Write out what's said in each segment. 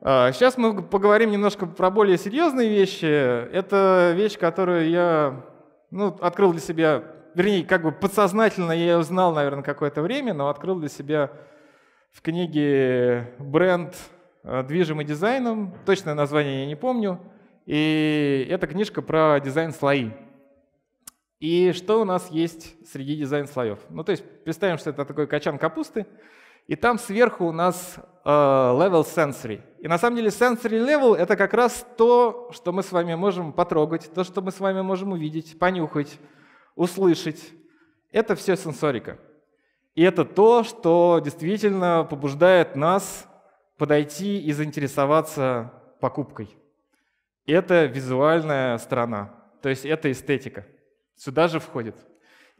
Сейчас а, мы поговорим немножко про более серьезные вещи. Это вещь, которую я ну, открыл для себя, вернее, как бы подсознательно я ее знал, наверное, какое-то время, но открыл для себя в книге «Бренд. Э, Движимый дизайном». Точное название я не помню. И это книжка про дизайн слои. И что у нас есть среди дизайн слоев? Ну, то есть представим, что это такой качан капусты, и там сверху у нас э, level sensory. И на самом деле sensory level — это как раз то, что мы с вами можем потрогать, то, что мы с вами можем увидеть, понюхать, услышать. Это все сенсорика. И это то, что действительно побуждает нас подойти и заинтересоваться покупкой. Это визуальная сторона, то есть это эстетика. Сюда же входит —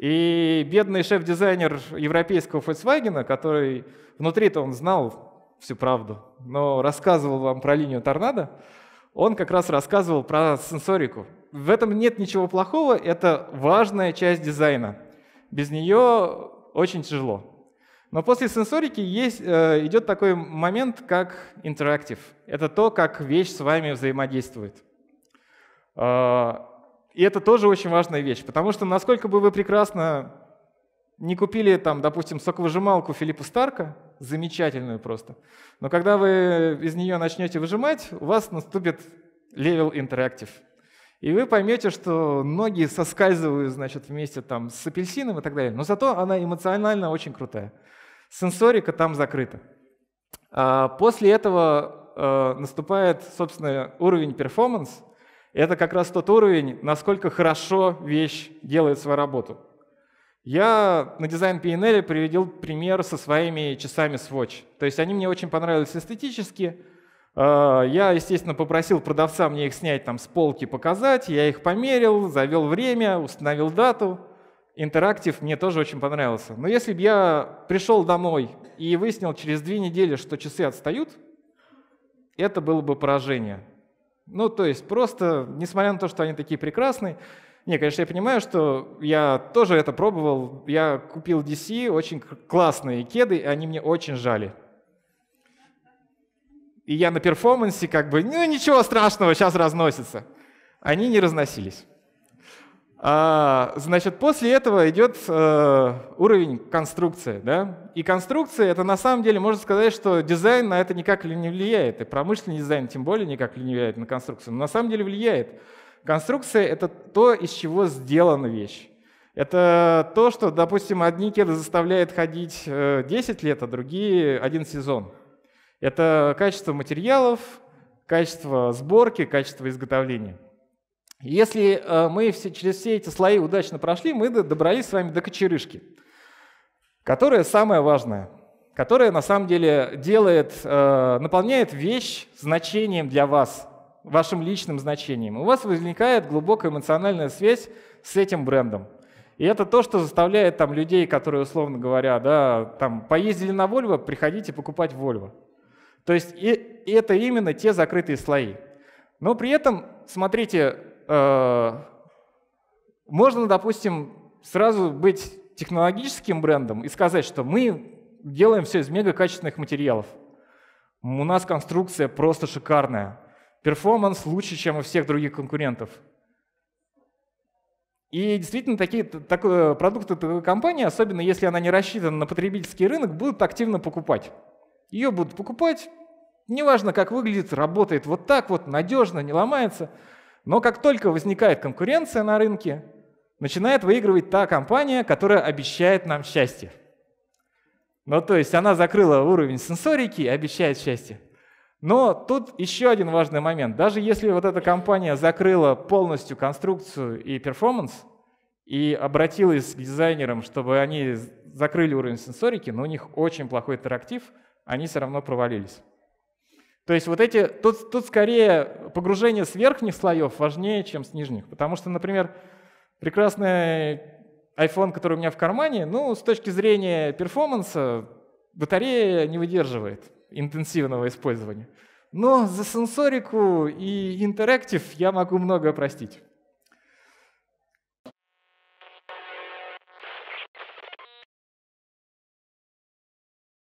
и бедный шеф-дизайнер европейского Volkswagen, который внутри-то он знал всю правду, но рассказывал вам про линию торнадо, он как раз рассказывал про сенсорику. В этом нет ничего плохого, это важная часть дизайна. Без нее очень тяжело. Но после сенсорики есть, э, идет такой момент, как интерактив. Это то, как вещь с вами взаимодействует. А, и это тоже очень важная вещь, потому что насколько бы вы прекрасно не купили там, допустим, соковыжималку Филиппа Старка, замечательную просто, но когда вы из нее начнете выжимать, у вас наступит левел интерактив. И вы поймете, что ноги соскальзывают, значит, вместе там с апельсином и так далее. Но зато она эмоционально очень крутая. Сенсорика там закрыта. А после этого э, наступает, собственно, уровень перформанс, это как раз тот уровень, насколько хорошо вещь делает свою работу. Я на дизайн PNL приведел пример со своими часами Swatch. То есть они мне очень понравились эстетически. А, я, естественно, попросил продавца мне их снять там с полки, показать. Я их померил, завел время, установил дату. Интерактив мне тоже очень понравился. Но если бы я пришел домой и выяснил через две недели, что часы отстают, это было бы поражение. Ну, то есть просто, несмотря на то, что они такие прекрасные, не, конечно, я понимаю, что я тоже это пробовал. Я купил DC, очень классные кеды, и они мне очень жали. И я на перформансе как бы, ну ничего страшного, сейчас разносится. Они не разносились. А, значит, после этого идет э, уровень конструкции. Да? И конструкция это на самом деле, можно сказать, что дизайн на это никак не влияет. И промышленный дизайн тем более никак не влияет на конструкцию. Но на самом деле влияет. Конструкция это то, из чего сделана вещь. Это то, что, допустим, одни кеды заставляют ходить 10 э, лет, а другие один сезон. Это качество материалов, качество сборки, качество изготовления. Если э, мы все, через все эти слои удачно прошли, мы добрались с вами до кочерышки, которая самая важная, которая на самом деле делает, э, наполняет вещь значением для вас, вашим личным значением. У вас возникает глубокая эмоциональная связь с этим брендом. И это то, что заставляет там людей, которые, условно говоря, да, там поездили на Volvo, приходите покупать Volvo. То есть и, и это именно те закрытые слои. Но при этом, смотрите, Э, можно, допустим, сразу быть технологическим брендом и сказать, что мы делаем все из мега качественных материалов. У нас конструкция просто шикарная. Перформанс лучше, чем у всех других конкурентов. И действительно, такие так, продукты такой компании, особенно если она не рассчитана на потребительский рынок, будут активно покупать. Ее будут покупать, неважно, как выглядит, работает вот так вот, надежно, не ломается – но как только возникает конкуренция на рынке, начинает выигрывать та компания, которая обещает нам счастье. Ну, то есть она закрыла уровень сенсорики и обещает счастье. Но тут еще один важный момент. Даже если вот эта компания закрыла полностью конструкцию и перформанс и обратилась к дизайнерам, чтобы они закрыли уровень сенсорики, но у них очень плохой интерактив, они все равно провалились. То есть вот эти, тут, тут скорее погружение с верхних слоев важнее, чем с нижних. Потому что, например, прекрасный iPhone, который у меня в кармане, ну, с точки зрения перформанса, батарея не выдерживает интенсивного использования. Но за сенсорику и интерактив я могу многое простить.